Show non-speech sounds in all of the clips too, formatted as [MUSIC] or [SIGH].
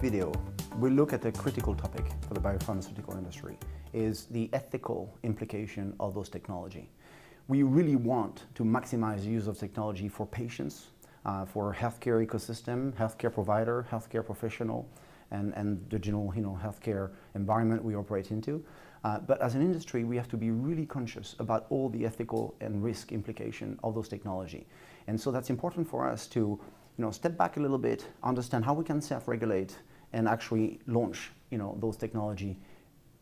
video, we look at a critical topic for the biopharmaceutical industry, is the ethical implication of those technology. We really want to maximize use of technology for patients, uh, for healthcare ecosystem, healthcare provider, healthcare professional, and, and the general you know, healthcare environment we operate into. Uh, but as an industry, we have to be really conscious about all the ethical and risk implication of those technology. And so that's important for us to you know, step back a little bit, understand how we can self-regulate and actually launch you know, those technology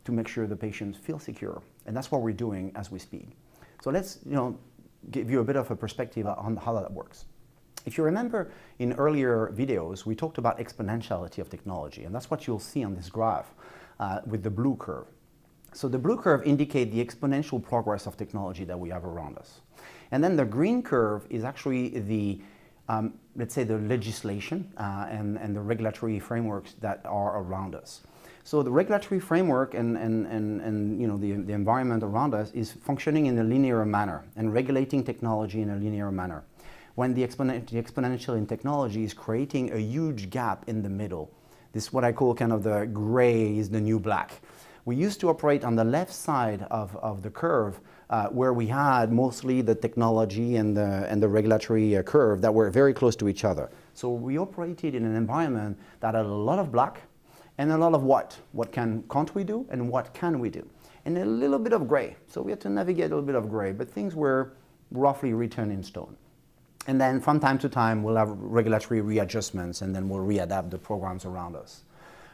to make sure the patients feel secure. And that's what we're doing as we speak. So let's you know, give you a bit of a perspective on how that works. If you remember in earlier videos, we talked about exponentiality of technology, and that's what you'll see on this graph uh, with the blue curve. So the blue curve indicates the exponential progress of technology that we have around us. And then the green curve is actually the um, let's say, the legislation uh, and, and the regulatory frameworks that are around us. So the regulatory framework and, and, and, and you know, the, the environment around us is functioning in a linear manner and regulating technology in a linear manner. When the, the exponential in technology is creating a huge gap in the middle. This is what I call kind of the gray is the new black. We used to operate on the left side of, of the curve uh, where we had mostly the technology and the, and the regulatory uh, curve that were very close to each other. So we operated in an environment that had a lot of black and a lot of white. What can, can't we do and what can we do? And a little bit of gray. So we had to navigate a little bit of gray, but things were roughly written in stone. And then from time to time, we'll have regulatory readjustments and then we'll readapt the programs around us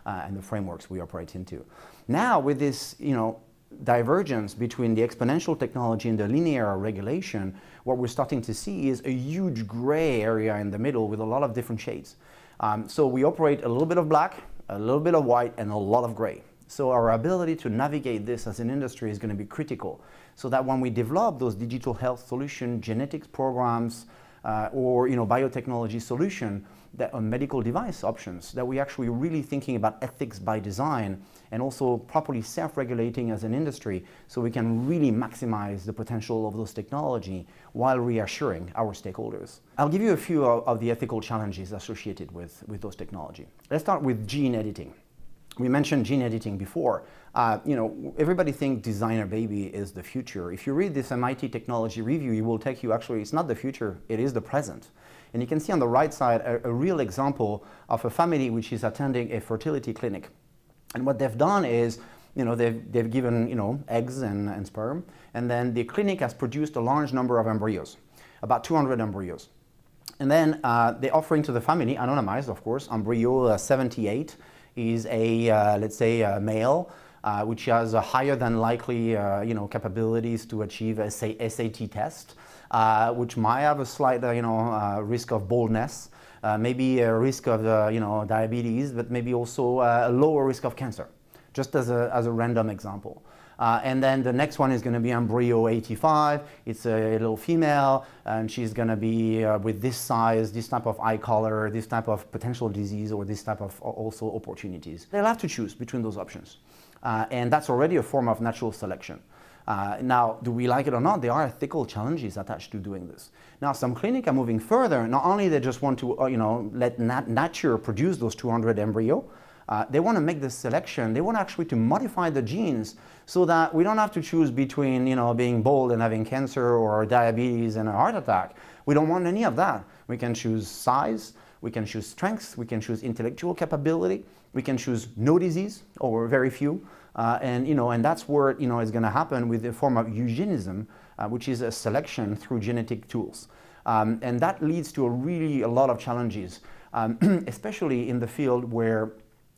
uh, and the frameworks we operate into. Now with this, you know, divergence between the exponential technology and the linear regulation, what we're starting to see is a huge gray area in the middle with a lot of different shades. Um, so we operate a little bit of black, a little bit of white, and a lot of gray. So our ability to navigate this as an industry is going to be critical so that when we develop those digital health solution, genetics programs, uh, or you know, biotechnology solution that on uh, medical device options that we're actually really thinking about ethics by design and also properly self-regulating as an industry so we can really maximize the potential of those technology while reassuring our stakeholders. I'll give you a few of, uh, of the ethical challenges associated with, with those technology. Let's start with gene editing we mentioned gene editing before. Uh, you know, everybody think designer baby is the future. If you read this MIT technology review, it will take you actually, it's not the future, it is the present. And you can see on the right side a, a real example of a family which is attending a fertility clinic. And what they've done is, you know, they've, they've given, you know, eggs and, and sperm, and then the clinic has produced a large number of embryos, about 200 embryos. And then uh, they're offering to the family, anonymized of course, embryo uh, 78, is a, uh, let's say, a male, uh, which has a higher than likely, uh, you know, capabilities to achieve a SAT test, uh, which might have a slight, uh, you know, risk of baldness, maybe a risk of, you know, diabetes, but maybe also a lower risk of cancer, just as a, as a random example. Uh, and then the next one is going to be embryo 85. It's a little female, and she's going to be uh, with this size, this type of eye color, this type of potential disease, or this type of also opportunities. They'll have to choose between those options. Uh, and that's already a form of natural selection. Uh, now, do we like it or not? There are ethical challenges attached to doing this. Now, some clinics are moving further. Not only they just want to, uh, you know, let nat nature produce those 200 embryo, uh, they want to make the selection. They want actually to modify the genes so that we don't have to choose between you know, being bald and having cancer or diabetes and a heart attack. We don't want any of that. We can choose size, we can choose strength, we can choose intellectual capability, we can choose no disease or very few. Uh, and, you know, and that's where you know, it's going to happen with a form of eugenism, uh, which is a selection through genetic tools. Um, and that leads to a really a lot of challenges, um, [CLEARS THROAT] especially in the field where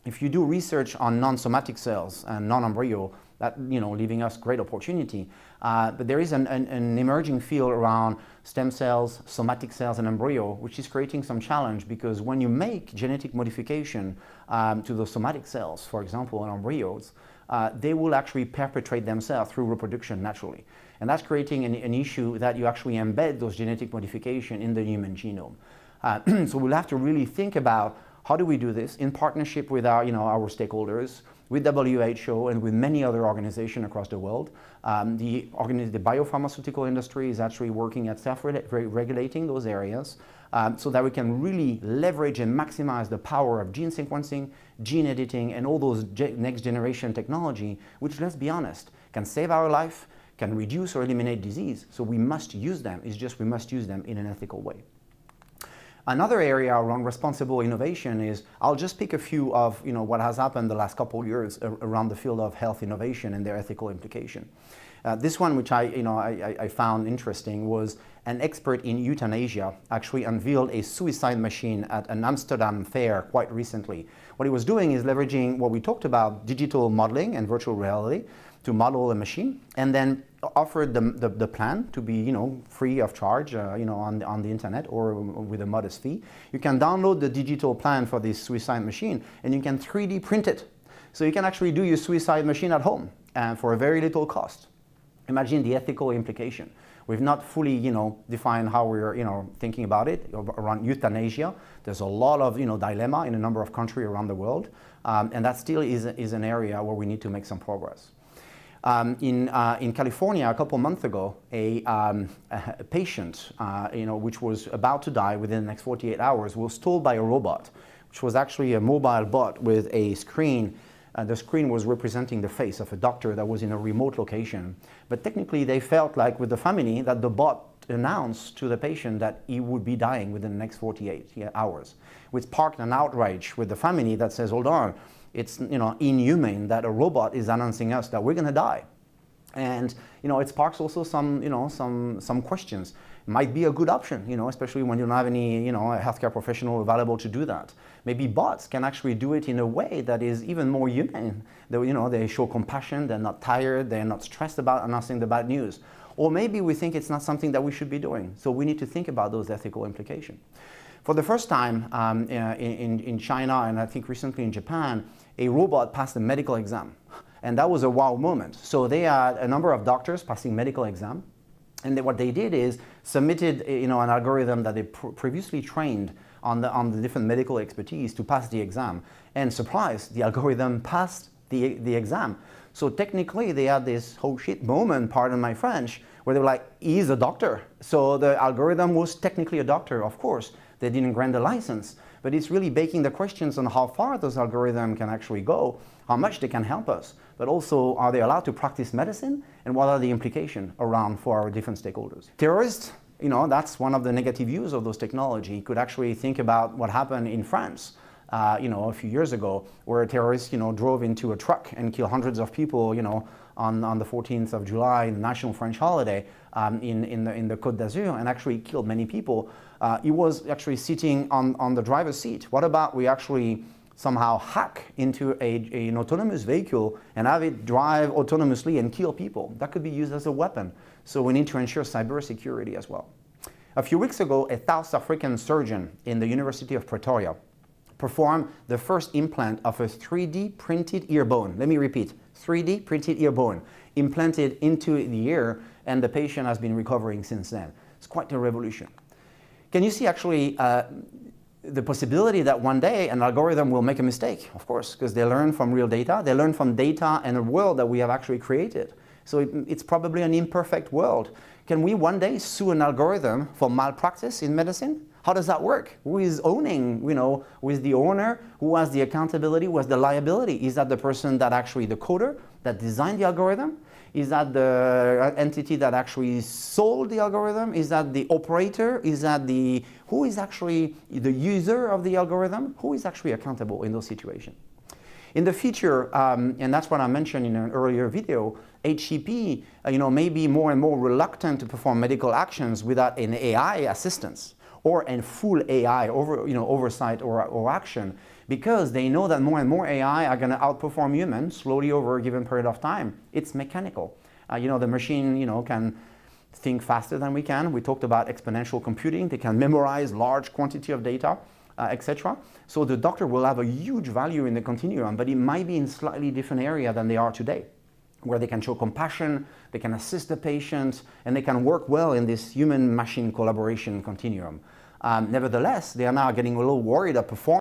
if you do research on non-somatic cells and non-embryo, that you know, leaving us great opportunity. Uh, but there is an, an, an, emerging field around stem cells, somatic cells, and embryo, which is creating some challenge because when you make genetic modification um, to the somatic cells, for example, and embryos, uh, they will actually perpetrate themselves through reproduction naturally. And that's creating an, an issue that you actually embed those genetic modification in the human genome. Uh, [CLEARS THROAT] so we'll have to really think about how do we do this? In partnership with our, you know, our stakeholders, with WHO and with many other organizations across the world. Um, the, the, biopharmaceutical industry is actually working at self-regulating those areas um, so that we can really leverage and maximize the power of gene sequencing, gene editing, and all those ge next generation technology, which let's be honest, can save our life, can reduce or eliminate disease. So we must use them. It's just we must use them in an ethical way. Another area around responsible innovation is, I'll just pick a few of you know, what has happened the last couple of years around the field of health innovation and their ethical implication. Uh, this one, which I, you know, I, I, found interesting, was an expert in euthanasia actually unveiled a suicide machine at an Amsterdam fair quite recently. What he was doing is leveraging what we talked about, digital modeling and virtual reality, to model a machine and then offered the, the, the, plan to be you know free of charge uh, you know on the, on the internet or with a modest fee you can download the digital plan for this suicide machine and you can 3d print it so you can actually do your suicide machine at home uh, for a very little cost imagine the ethical implication we've not fully you know defined how we're you know thinking about it around euthanasia there's a lot of you know dilemma in a number of countries around the world um, and that still is, is an area where we need to make some progress um, in, uh, in California, a couple months ago, a, um, a patient, uh, you know, which was about to die within the next 48 hours, was told by a robot, which was actually a mobile bot with a screen. Uh, the screen was representing the face of a doctor that was in a remote location. But technically, they felt like with the family that the bot announced to the patient that he would be dying within the next 48 hours, which sparked an outrage with the family that says, hold on, it's you know, inhumane that a robot is announcing us that we're going to die. And you know, it sparks also some, you know, some, some questions. Might be a good option, you know, especially when you don't have any you know, healthcare professional available to do that. Maybe bots can actually do it in a way that is even more human. They, you know, they show compassion, they're not tired, they're not stressed about announcing the bad news. Or maybe we think it's not something that we should be doing. So we need to think about those ethical implications. For the first time um, uh, in, in China and I think recently in Japan, a robot passed a medical exam. And that was a wow moment. So they had a number of doctors passing medical exam. And they, what they did is submitted eh, you know, an algorithm that they pr previously trained on the, on the different medical expertise to pass the exam. And surprise, the algorithm passed the, the exam. So technically, they had this whole shit moment, pardon my French, where they were like, he's a doctor. So the algorithm was technically a doctor, of course. They didn't grant the license but it's really baking the questions on how far those algorithms can actually go, how much they can help us, but also are they allowed to practice medicine, and what are the implications around for our different stakeholders. Terrorists, you know, that's one of the negative views of those technology. You could actually think about what happened in France uh, you know, a few years ago, where terrorist, you know, drove into a truck and killed hundreds of people, you know, on, on the 14th of July, the national French holiday um, in, in, the, in the Côte d'Azur, and actually killed many people. Uh, he was actually sitting on, on the driver's seat. What about we actually somehow hack into a, a, an autonomous vehicle and have it drive autonomously and kill people? That could be used as a weapon. So we need to ensure cybersecurity as well. A few weeks ago, a South African surgeon in the University of Pretoria perform the first implant of a 3D printed ear bone. Let me repeat, 3D printed ear bone implanted into the ear and the patient has been recovering since then. It's quite a revolution. Can you see actually uh, the possibility that one day an algorithm will make a mistake, of course, because they learn from real data, they learn from data and a world that we have actually created. So it, it's probably an imperfect world. Can we one day sue an algorithm for malpractice in medicine? How does that work? Who is owning, you know, who is the owner? Who has the accountability? Who has the liability? Is that the person that actually, the coder that designed the algorithm? Is that the uh, entity that actually sold the algorithm? Is that the operator? Is that the, who is actually the user of the algorithm? Who is actually accountable in those situations? In the future, um, and that's what I mentioned in an earlier video, HCP uh, you know, may be more and more reluctant to perform medical actions without an AI assistance or and full AI over, you know, oversight or, or action because they know that more and more AI are going to outperform humans slowly over a given period of time. It's mechanical. Uh, you know, the machine, you know, can think faster than we can. We talked about exponential computing. They can memorize large quantity of data, uh, etc. So the doctor will have a huge value in the continuum, but it might be in slightly different area than they are today, where they can show compassion, they can assist the patient, and they can work well in this human-machine collaboration continuum. Um, nevertheless, they are now getting a little worried that performance